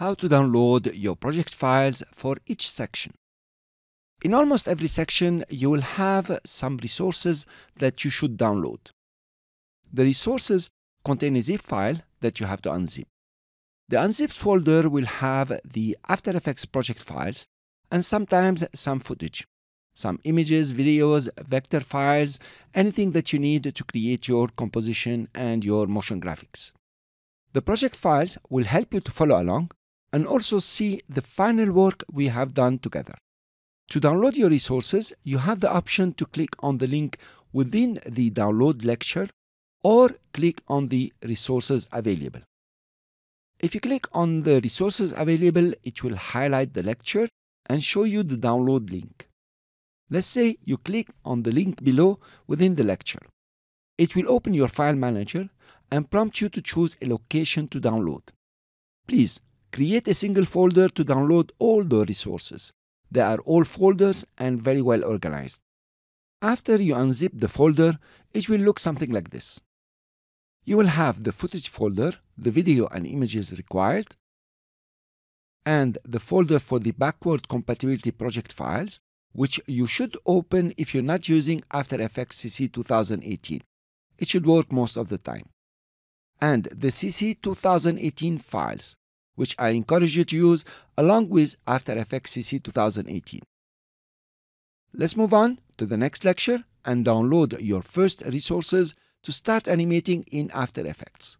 how to download your project files for each section. In almost every section, you will have some resources that you should download. The resources contain a zip file that you have to unzip. The unzipped folder will have the After Effects project files and sometimes some footage, some images, videos, vector files, anything that you need to create your composition and your motion graphics. The project files will help you to follow along and also see the final work we have done together. To download your resources, you have the option to click on the link within the download lecture or click on the resources available. If you click on the resources available, it will highlight the lecture and show you the download link. Let's say you click on the link below within the lecture. It will open your file manager and prompt you to choose a location to download. Please Create a single folder to download all the resources. They are all folders and very well organized. After you unzip the folder, it will look something like this. You will have the footage folder, the video and images required, and the folder for the backward compatibility project files, which you should open if you're not using After Effects CC 2018. It should work most of the time. And the CC 2018 files, which I encourage you to use along with After Effects CC 2018. Let's move on to the next lecture and download your first resources to start animating in After Effects.